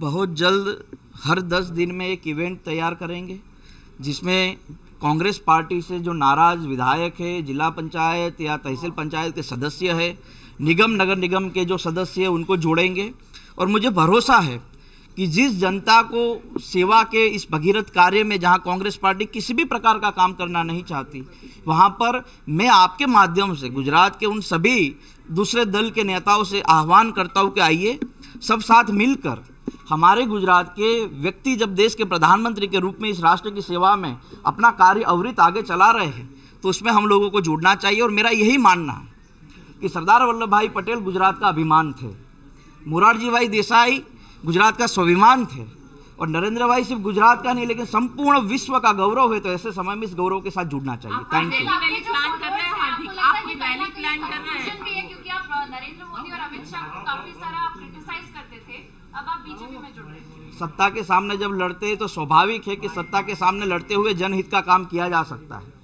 बहुत जल्द हर दस दिन में एक इवेंट तैयार करेंगे जिसमें कांग्रेस पार्टी से जो नाराज विधायक है जिला पंचायत या तहसील पंचायत के सदस्य है निगम नगर निगम के जो सदस्य है उनको जोड़ेंगे और मुझे भरोसा है कि जिस जनता को सेवा के इस भगीरथ कार्य में जहां कांग्रेस पार्टी किसी भी प्रकार का काम करना नहीं चाहती वहां पर मैं आपके माध्यम से गुजरात के उन सभी दूसरे दल के नेताओं से आह्वान करता हूं कि आइए सब साथ मिलकर हमारे गुजरात के व्यक्ति जब देश के प्रधानमंत्री के रूप में इस राष्ट्र की सेवा में अपना कार्य अवृत आगे चला रहे हैं तो उसमें हम लोगों को जुड़ना चाहिए और मेरा यही मानना है कि सरदार वल्लभ भाई पटेल गुजरात का अभिमान थे मुरारजी भाई देसाई गुजरात का स्वाभिमान थे और नरेंद्र भाई सिर्फ गुजरात का नहीं लेकिन संपूर्ण विश्व का गौरव है तो ऐसे समय में इस गौरव के साथ जुड़ना चाहिए थैंक यू नरेंद्र मोदी और अमित शाह को काफी सारा क्रिटिसाइज सत्ता के सामने जब लड़ते हैं तो स्वाभाविक है कि सत्ता के सामने लड़ते हुए जनहित का काम किया जा सकता है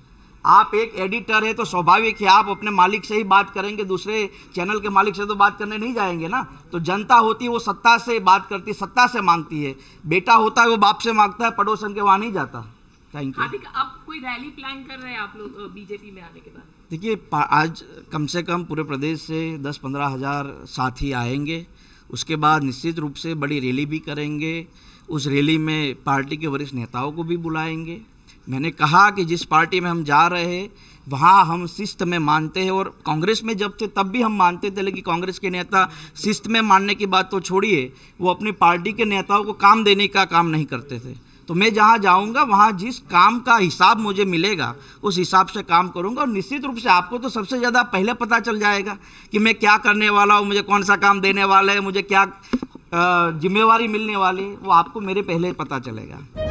आप एक एडिटर है तो स्वाभाविक है आप अपने मालिक से ही बात करेंगे दूसरे चैनल के मालिक से तो बात करने नहीं जाएंगे ना तो जनता होती वो सत्ता से बात करती सत्ता से मांगती है बेटा होता है वो बाप से मांगता है पड़ोसन के वहाँ नहीं जाता थैंक यू अब कोई रैली प्लान कर रहे हैं आप लोग बीजेपी में आने के बाद देखिए आज कम से कम पूरे प्रदेश से दस पंद्रह हज़ार साथी आएंगे उसके बाद निश्चित रूप से बड़ी रैली भी करेंगे उस रैली में पार्टी के वरिष्ठ नेताओं को भी बुलाएंगे मैंने कहा कि जिस पार्टी में हम जा रहे हैं वहाँ हम शिस्त में मानते हैं और कांग्रेस में जब थे तब भी हम मानते थे लेकिन कांग्रेस के नेता शिस्त में मानने की बात तो छोड़िए वो अपनी पार्टी के नेताओं को काम देने का काम नहीं करते थे तो मैं जहाँ जाऊँगा वहाँ जिस काम का हिसाब मुझे मिलेगा उस हिसाब से काम करूँगा और निश्चित रूप से आपको तो सबसे ज़्यादा पहले पता चल जाएगा कि मैं क्या करने वाला हूँ मुझे कौन सा काम देने वाला है मुझे क्या जिम्मेवारी मिलने वाली है वो आपको मेरे पहले पता चलेगा